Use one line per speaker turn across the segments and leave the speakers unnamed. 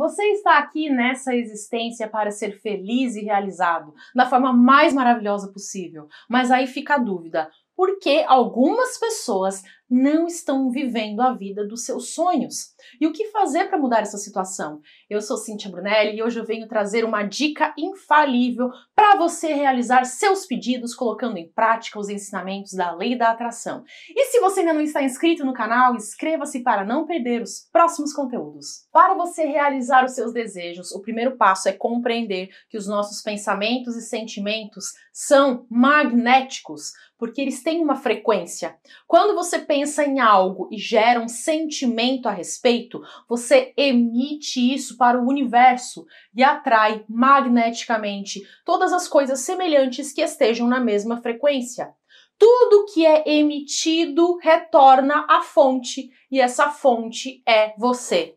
Você está aqui nessa existência para ser feliz e realizado, da forma mais maravilhosa possível. Mas aí fica a dúvida: por que algumas pessoas não estão vivendo a vida dos seus sonhos. E o que fazer para mudar essa situação? Eu sou Cintia Brunelli e hoje eu venho trazer uma dica infalível para você realizar seus pedidos colocando em prática os ensinamentos da lei da atração. E se você ainda não está inscrito no canal, inscreva-se para não perder os próximos conteúdos. Para você realizar os seus desejos, o primeiro passo é compreender que os nossos pensamentos e sentimentos são magnéticos, porque eles têm uma frequência. Quando você pensa pensa em algo e gera um sentimento a respeito, você emite isso para o universo e atrai magneticamente todas as coisas semelhantes que estejam na mesma frequência. Tudo que é emitido retorna à fonte e essa fonte é você.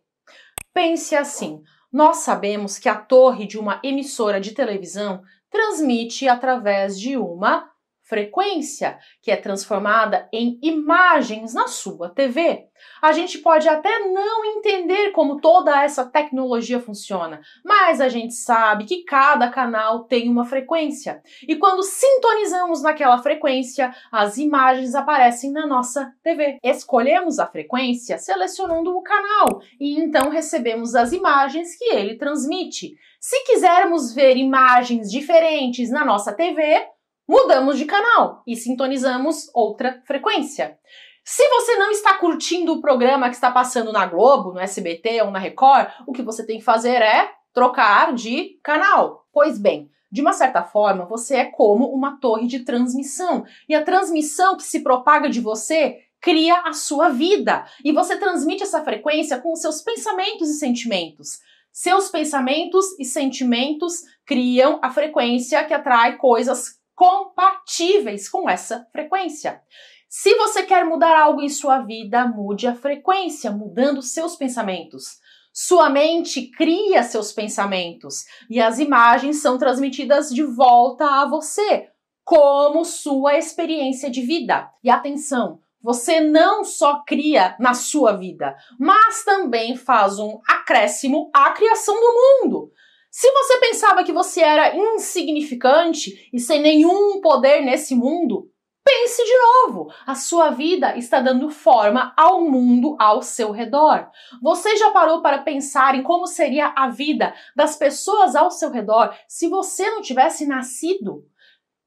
Pense assim: nós sabemos que a torre de uma emissora de televisão transmite através de uma frequência, que é transformada em imagens na sua TV. A gente pode até não entender como toda essa tecnologia funciona, mas a gente sabe que cada canal tem uma frequência. E quando sintonizamos naquela frequência, as imagens aparecem na nossa TV. Escolhemos a frequência selecionando o canal e então recebemos as imagens que ele transmite. Se quisermos ver imagens diferentes na nossa TV, mudamos de canal e sintonizamos outra frequência. Se você não está curtindo o programa que está passando na Globo, no SBT ou na Record, o que você tem que fazer é trocar de canal. Pois bem, de uma certa forma, você é como uma torre de transmissão. E a transmissão que se propaga de você cria a sua vida. E você transmite essa frequência com os seus pensamentos e sentimentos. Seus pensamentos e sentimentos criam a frequência que atrai coisas compatíveis com essa frequência. Se você quer mudar algo em sua vida, mude a frequência, mudando seus pensamentos. Sua mente cria seus pensamentos e as imagens são transmitidas de volta a você, como sua experiência de vida. E atenção, você não só cria na sua vida, mas também faz um acréscimo à criação do mundo. Se você pensava que você era insignificante e sem nenhum poder nesse mundo, pense de novo. A sua vida está dando forma ao mundo ao seu redor. Você já parou para pensar em como seria a vida das pessoas ao seu redor se você não tivesse nascido?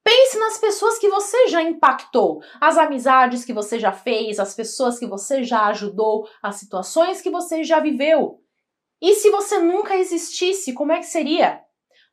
Pense nas pessoas que você já impactou, as amizades que você já fez, as pessoas que você já ajudou, as situações que você já viveu. E se você nunca existisse, como é que seria?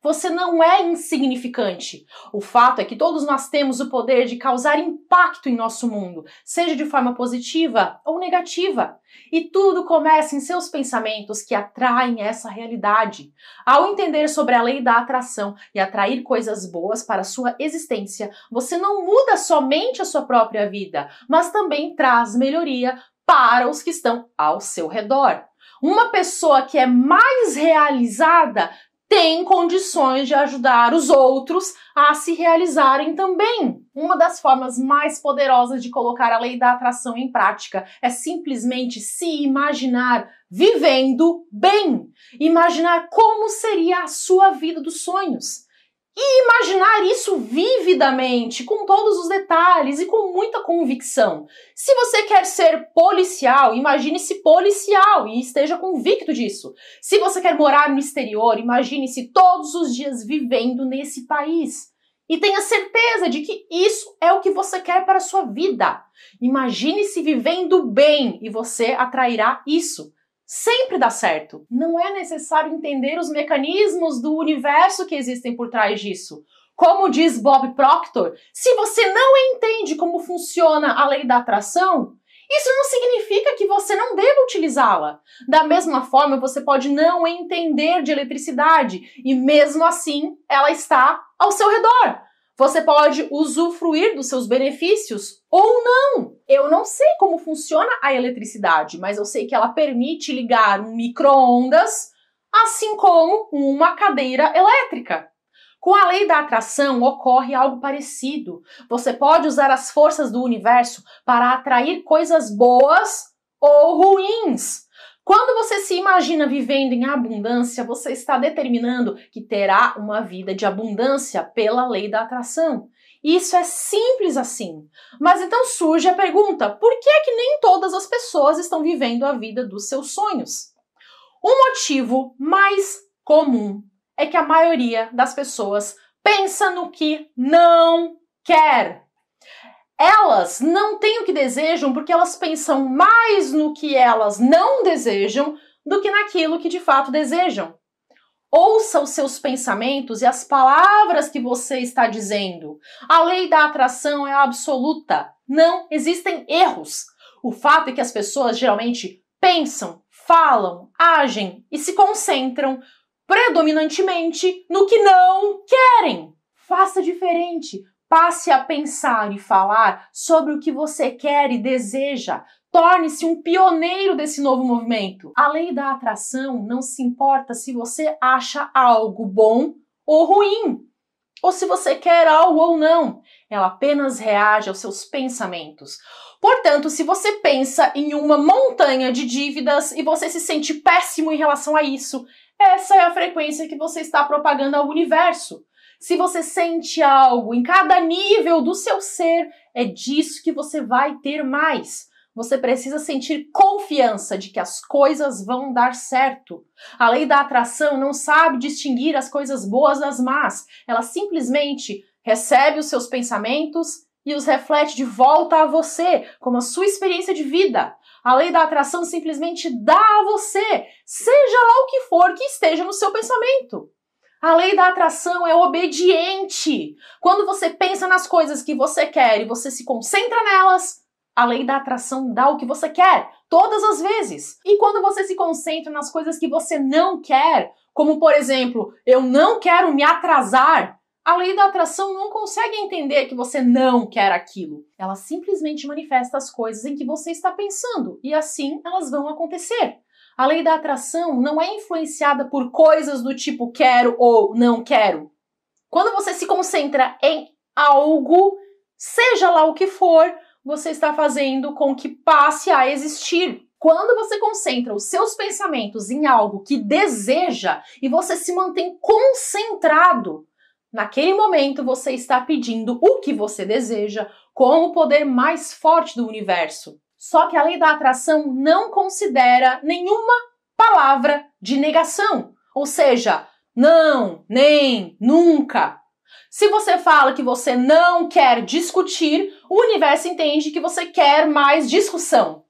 Você não é insignificante. O fato é que todos nós temos o poder de causar impacto em nosso mundo, seja de forma positiva ou negativa. E tudo começa em seus pensamentos que atraem essa realidade. Ao entender sobre a lei da atração e atrair coisas boas para a sua existência, você não muda somente a sua própria vida, mas também traz melhoria para os que estão ao seu redor. Uma pessoa que é mais realizada tem condições de ajudar os outros a se realizarem também. Uma das formas mais poderosas de colocar a lei da atração em prática é simplesmente se imaginar vivendo bem, imaginar como seria a sua vida dos sonhos e imaginar isso vividamente, com todos os detalhes e com muita convicção. Se você quer ser policial, imagine-se policial e esteja convicto disso. Se você quer morar no exterior, imagine-se todos os dias vivendo nesse país. E tenha certeza de que isso é o que você quer para a sua vida. Imagine-se vivendo bem e você atrairá isso sempre dá certo. Não é necessário entender os mecanismos do universo que existem por trás disso. Como diz Bob Proctor, se você não entende como funciona a lei da atração, isso não significa que você não deva utilizá-la. Da mesma forma, você pode não entender de eletricidade e mesmo assim ela está ao seu redor. Você pode usufruir dos seus benefícios ou não. Eu não sei como funciona a eletricidade, mas eu sei que ela permite ligar um micro-ondas, assim como uma cadeira elétrica. Com a lei da atração ocorre algo parecido. Você pode usar as forças do universo para atrair coisas boas ou ruins quando você se imagina vivendo em abundância, você está determinando que terá uma vida de abundância pela lei da atração. Isso é simples assim. Mas então surge a pergunta: por que é que nem todas as pessoas estão vivendo a vida dos seus sonhos? O motivo mais comum é que a maioria das pessoas pensa no que não quer. Elas não têm o que desejam porque elas pensam mais no que elas não desejam do que naquilo que de fato desejam. Ouça os seus pensamentos e as palavras que você está dizendo. A lei da atração é absoluta. Não existem erros. O fato é que as pessoas geralmente pensam, falam, agem e se concentram predominantemente no que não querem. Faça diferente. Passe a pensar e falar sobre o que você quer e deseja. Torne-se um pioneiro desse novo movimento. A lei da atração não se importa se você acha algo bom ou ruim, ou se você quer algo ou não. Ela apenas reage aos seus pensamentos. Portanto, se você pensa em uma montanha de dívidas e você se sente péssimo em relação a isso, essa é a frequência que você está propagando ao universo se você sente algo em cada nível do seu ser, é disso que você vai ter mais. Você precisa sentir confiança de que as coisas vão dar certo. A lei da atração não sabe distinguir as coisas boas das más. Ela simplesmente recebe os seus pensamentos e os reflete de volta a você, como a sua experiência de vida. A lei da atração simplesmente dá a você, seja lá o que for que esteja no seu pensamento. A lei da atração é obediente. Quando você pensa nas coisas que você quer e você se concentra nelas, a lei da atração dá o que você quer, todas as vezes. E quando você se concentra nas coisas que você não quer, como por exemplo, eu não quero me atrasar, a lei da atração não consegue entender que você não quer aquilo. Ela simplesmente manifesta as coisas em que você está pensando e assim elas vão acontecer. A lei da atração não é influenciada por coisas do tipo quero ou não quero. Quando você se concentra em algo, seja lá o que for, você está fazendo com que passe a existir. Quando você concentra os seus pensamentos em algo que deseja e você se mantém concentrado, naquele momento você está pedindo o que você deseja com o poder mais forte do universo. Só que a lei da atração não considera nenhuma palavra de negação, ou seja, não, nem, nunca. Se você fala que você não quer discutir, o universo entende que você quer mais discussão.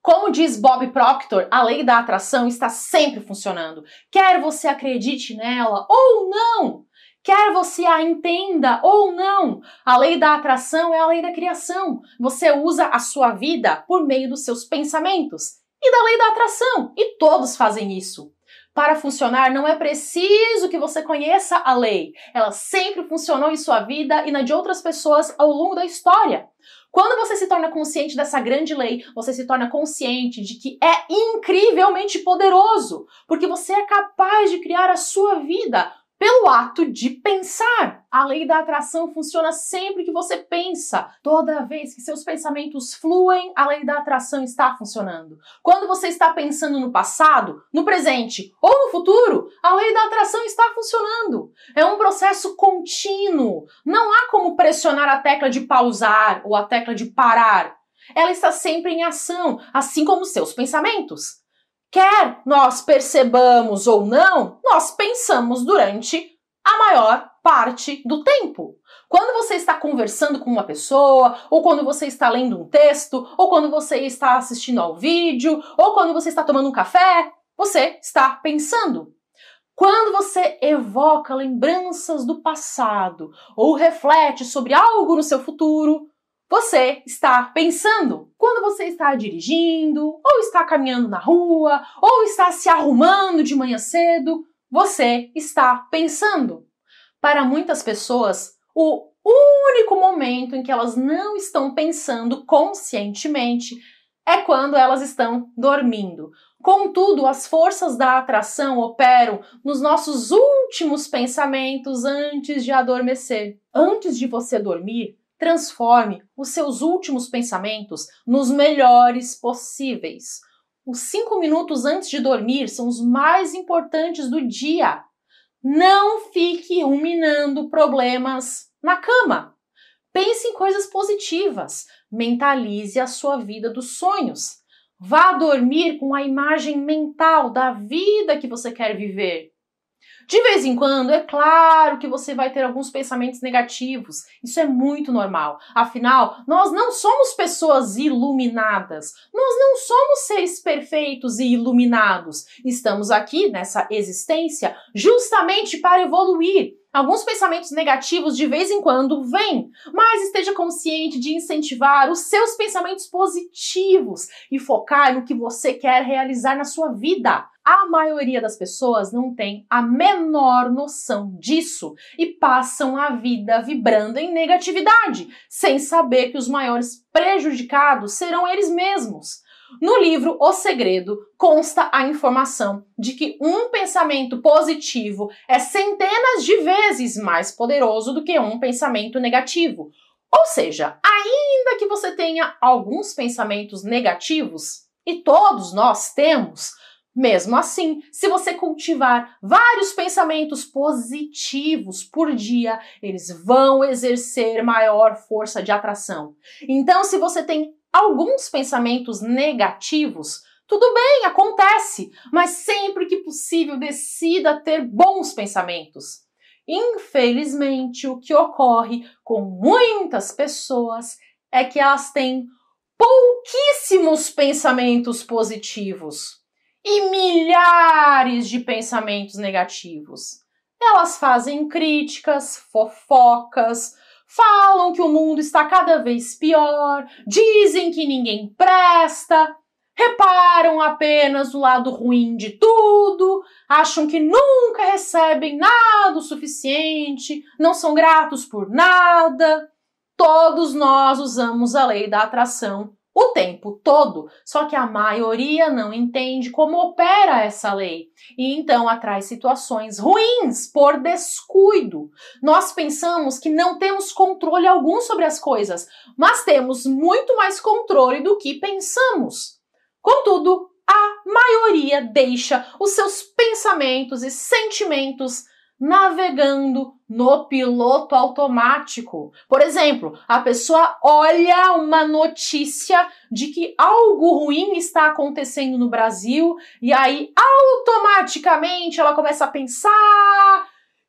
Como diz Bob Proctor, a lei da atração está sempre funcionando. Quer você acredite nela ou não, Quer você a entenda ou não, a lei da atração é a lei da criação. Você usa a sua vida por meio dos seus pensamentos e da lei da atração, e todos fazem isso. Para funcionar, não é preciso que você conheça a lei. Ela sempre funcionou em sua vida e na de outras pessoas ao longo da história. Quando você se torna consciente dessa grande lei, você se torna consciente de que é incrivelmente poderoso, porque você é capaz de criar a sua vida pelo ato de pensar. A lei da atração funciona sempre que você pensa. Toda vez que seus pensamentos fluem, a lei da atração está funcionando. Quando você está pensando no passado, no presente ou no futuro, a lei da atração está funcionando. É um processo contínuo. Não há como pressionar a tecla de pausar ou a tecla de parar. Ela está sempre em ação, assim como seus pensamentos. Quer nós percebamos ou não, nós pensamos durante a maior parte do tempo. Quando você está conversando com uma pessoa, ou quando você está lendo um texto, ou quando você está assistindo ao vídeo, ou quando você está tomando um café, você está pensando. Quando você evoca lembranças do passado ou reflete sobre algo no seu futuro, você está pensando quando você está dirigindo, ou está caminhando na rua, ou está se arrumando de manhã cedo, você está pensando. Para muitas pessoas, o único momento em que elas não estão pensando conscientemente é quando elas estão dormindo. Contudo, as forças da atração operam nos nossos últimos pensamentos antes de adormecer. Antes de você dormir, transforme os seus últimos pensamentos nos melhores possíveis. Os cinco minutos antes de dormir são os mais importantes do dia. Não fique ruminando problemas na cama. Pense em coisas positivas. Mentalize a sua vida dos sonhos. Vá dormir com a imagem mental da vida que você quer viver. De vez em quando, é claro que você vai ter alguns pensamentos negativos. Isso é muito normal. Afinal, nós não somos pessoas iluminadas. Nós não somos seres perfeitos e iluminados. Estamos aqui nessa existência justamente para evoluir. Alguns pensamentos negativos de vez em quando vêm, mas esteja consciente de incentivar os seus pensamentos positivos e focar no que você quer realizar na sua vida. A maioria das pessoas não tem a menor noção disso e passam a vida vibrando em negatividade, sem saber que os maiores prejudicados serão eles mesmos. No livro O Segredo consta a informação de que um pensamento positivo é centenas de vezes mais poderoso do que um pensamento negativo. Ou seja, ainda que você tenha alguns pensamentos negativos, e todos nós temos, mesmo assim, se você cultivar vários pensamentos positivos por dia, eles vão exercer maior força de atração. Então, se você tem alguns pensamentos negativos, tudo bem, acontece, mas sempre que possível decida ter bons pensamentos. Infelizmente, o que ocorre com muitas pessoas é que elas têm pouquíssimos pensamentos positivos e milhares de pensamentos negativos. Elas fazem críticas, fofocas, falam que o mundo está cada vez pior, dizem que ninguém presta, reparam apenas o lado ruim de tudo, acham que nunca recebem nada o suficiente, não são gratos por nada. Todos nós usamos a lei da atração o tempo todo, só que a maioria não entende como opera essa lei e então atrai situações ruins por descuido. Nós pensamos que não temos controle algum sobre as coisas, mas temos muito mais controle do que pensamos. Contudo, a maioria deixa os seus pensamentos e sentimentos navegando no piloto automático. Por exemplo, a pessoa olha uma notícia de que algo ruim está acontecendo no Brasil e aí automaticamente ela começa a pensar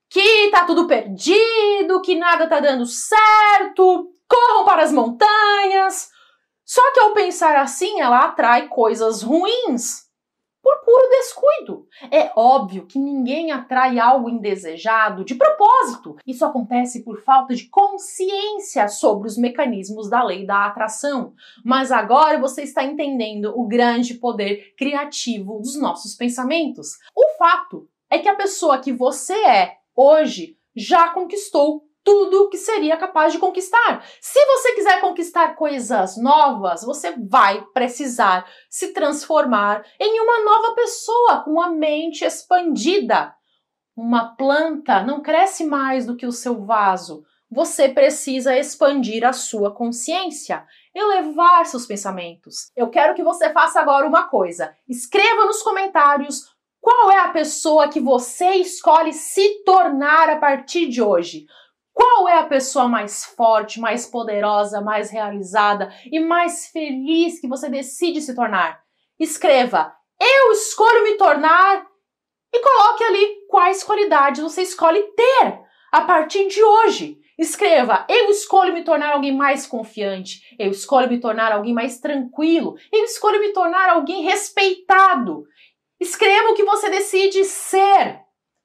que tá tudo perdido, que nada tá dando certo, corram para as montanhas. Só que ao pensar assim, ela atrai coisas ruins por puro descuido. É óbvio que ninguém atrai algo indesejado de propósito. Isso acontece por falta de consciência sobre os mecanismos da lei da atração. Mas agora você está entendendo o grande poder criativo dos nossos pensamentos. O fato é que a pessoa que você é hoje já conquistou tudo que seria capaz de conquistar. Se você quiser conquistar coisas novas, você vai precisar se transformar em uma nova pessoa com a mente expandida. Uma planta não cresce mais do que o seu vaso. Você precisa expandir a sua consciência, elevar seus pensamentos. Eu quero que você faça agora uma coisa: escreva nos comentários qual é a pessoa que você escolhe se tornar a partir de hoje. Qual é a pessoa mais forte, mais poderosa, mais realizada e mais feliz que você decide se tornar? Escreva: Eu escolho me tornar e coloque ali quais qualidades você escolhe ter a partir de hoje. Escreva: Eu escolho me tornar alguém mais confiante, eu escolho me tornar alguém mais tranquilo, eu escolho me tornar alguém respeitado. Escreva o que você decide ser.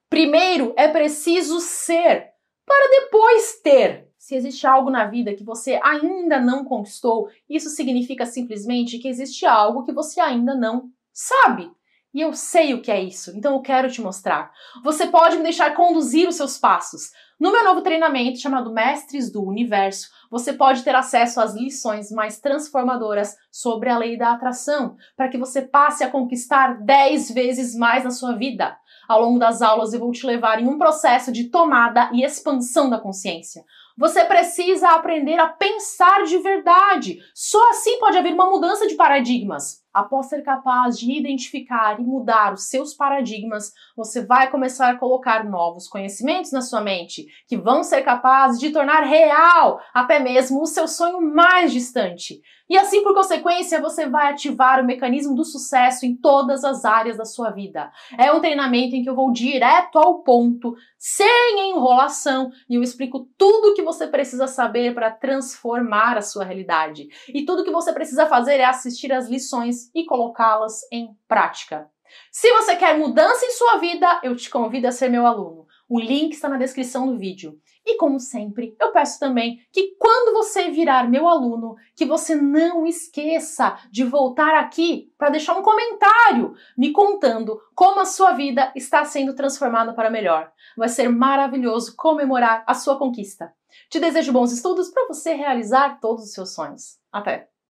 Primeiro é preciso ser para depois ter. Se existe algo na vida que você ainda não conquistou, isso significa simplesmente que existe algo que você ainda não sabe. E eu sei o que é isso, então eu quero te mostrar. Você pode me deixar conduzir os seus passos. No meu novo treinamento chamado Mestres do Universo, você pode ter acesso às lições mais transformadoras sobre a lei da atração, para que você passe a conquistar 10 vezes mais na sua vida. Ao longo das aulas, eu vou te levar em um processo de tomada e expansão da consciência. Você precisa aprender a pensar de verdade. Só assim pode haver uma mudança de paradigmas após ser capaz de identificar e mudar os seus paradigmas, você vai começar a colocar novos conhecimentos na sua mente que vão ser capazes de tornar real até mesmo o seu sonho mais distante. E assim, por consequência, você vai ativar o mecanismo do sucesso em todas as áreas da sua vida. É um treinamento em que eu vou direto ao ponto, sem enrolação, e eu explico tudo o que você precisa saber para transformar a sua realidade. E tudo que você precisa fazer é assistir às lições e colocá-las em prática. Se você quer mudança em sua vida, eu te convido a ser meu aluno. O link está na descrição do vídeo. E como sempre, eu peço também que quando você virar meu aluno, que você não esqueça de voltar aqui para deixar um comentário me contando como a sua vida está sendo transformada para melhor. Vai ser maravilhoso comemorar a sua conquista. Te desejo bons estudos para você realizar todos os seus sonhos. Até!